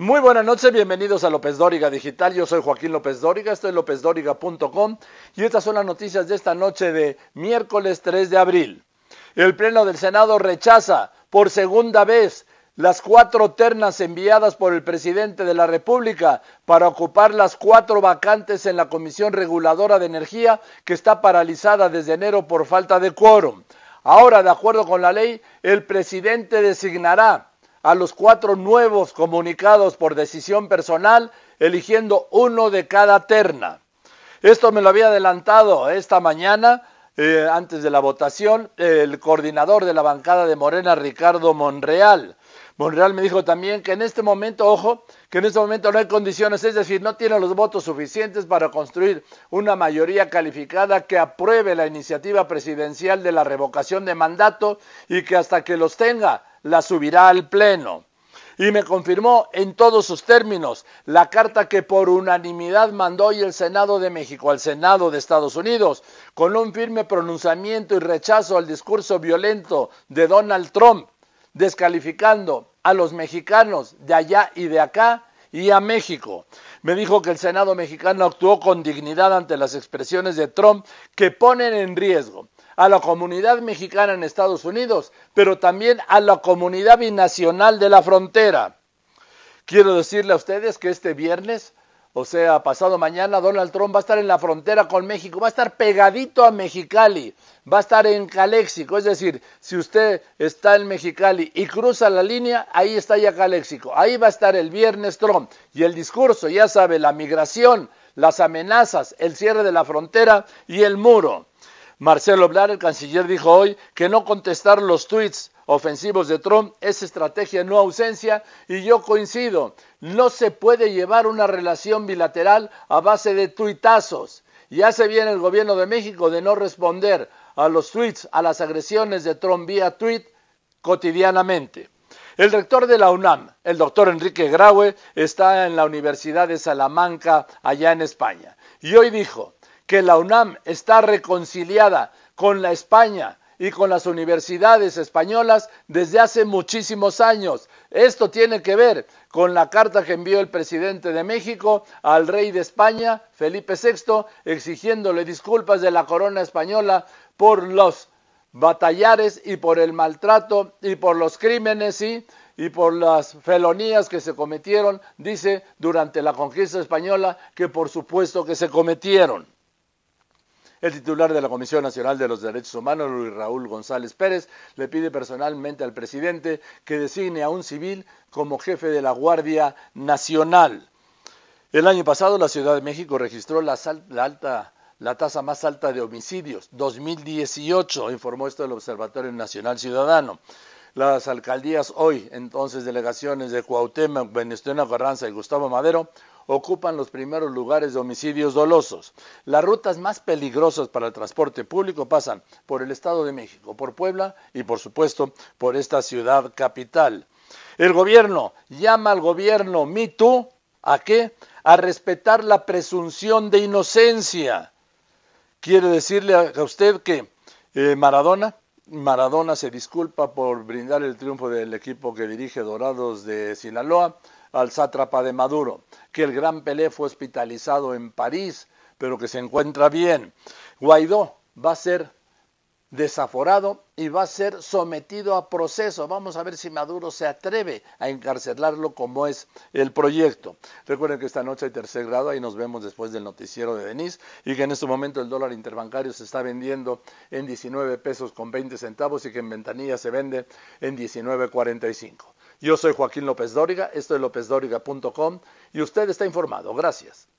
Muy buenas noches, bienvenidos a López Dóriga Digital. Yo soy Joaquín López Dóriga, estoy en lópezdóriga.com y estas son las noticias de esta noche de miércoles 3 de abril. El Pleno del Senado rechaza por segunda vez las cuatro ternas enviadas por el presidente de la República para ocupar las cuatro vacantes en la Comisión Reguladora de Energía que está paralizada desde enero por falta de quórum. Ahora, de acuerdo con la ley, el presidente designará a los cuatro nuevos comunicados por decisión personal, eligiendo uno de cada terna. Esto me lo había adelantado esta mañana, eh, antes de la votación, el coordinador de la bancada de Morena, Ricardo Monreal. Monreal me dijo también que en este momento, ojo, que en este momento no hay condiciones, es decir, no tiene los votos suficientes para construir una mayoría calificada que apruebe la iniciativa presidencial de la revocación de mandato y que hasta que los tenga la subirá al Pleno. Y me confirmó en todos sus términos la carta que por unanimidad mandó hoy el Senado de México al Senado de Estados Unidos, con un firme pronunciamiento y rechazo al discurso violento de Donald Trump, descalificando a los mexicanos de allá y de acá y a México. Me dijo que el Senado mexicano actuó con dignidad ante las expresiones de Trump que ponen en riesgo a la comunidad mexicana en Estados Unidos, pero también a la comunidad binacional de la frontera. Quiero decirle a ustedes que este viernes, o sea, pasado mañana, Donald Trump va a estar en la frontera con México, va a estar pegadito a Mexicali, va a estar en Caléxico, es decir, si usted está en Mexicali y cruza la línea, ahí está ya Caléxico, ahí va a estar el viernes Trump. Y el discurso, ya sabe, la migración, las amenazas, el cierre de la frontera y el muro. Marcelo Blar, el canciller, dijo hoy que no contestar los tweets ofensivos de Trump es estrategia no ausencia y yo coincido, no se puede llevar una relación bilateral a base de tuitazos. Y hace bien el gobierno de México de no responder a los tweets, a las agresiones de Trump vía tweet cotidianamente. El rector de la UNAM, el doctor Enrique Graue, está en la Universidad de Salamanca, allá en España, y hoy dijo, que la UNAM está reconciliada con la España y con las universidades españolas desde hace muchísimos años. Esto tiene que ver con la carta que envió el presidente de México al rey de España, Felipe VI, exigiéndole disculpas de la corona española por los batallares y por el maltrato y por los crímenes y, por las felonías que se cometieron, dice, durante la conquista española, que por supuesto que se cometieron. El titular de la Comisión Nacional de los Derechos Humanos, Luis Raúl González Pérez, le pide personalmente al presidente que designe a un civil como jefe de la Guardia Nacional. El año pasado la Ciudad de México registró la, tasa más alta de homicidios, 2018, informó esto el Observatorio Nacional Ciudadano las alcaldías hoy, entonces delegaciones de Cuauhtémoc, Venustiano Carranza y Gustavo Madero, ocupan los primeros lugares de homicidios dolosos. Las rutas más peligrosas para el transporte público pasan por el Estado de México, por Puebla y por supuesto por esta ciudad capital. El gobierno llama al gobierno mi, ¿a qué? A respetar la presunción de inocencia. Quiere decirle a usted que eh, Maradona Maradona se disculpa por brindar el triunfo del equipo que dirige Dorados de Sinaloa al sátrapa de Maduro, que el gran Pelé fue hospitalizado en París, pero que se encuentra bien. Guaidó va a ser desaforado y va a ser sometido a proceso. Vamos a ver si Maduro se atreve a encarcelarlo como es el proyecto. Recuerden que esta noche hay tercer grado, ahí nos vemos después del noticiero de Denise y que en este momento el dólar interbancario se está vendiendo en 19 pesos con 20 centavos y que en ventanilla se vende en 19.45. Yo soy Joaquín López Dóriga, esto es lópezdóriga.com y usted está informado. Gracias.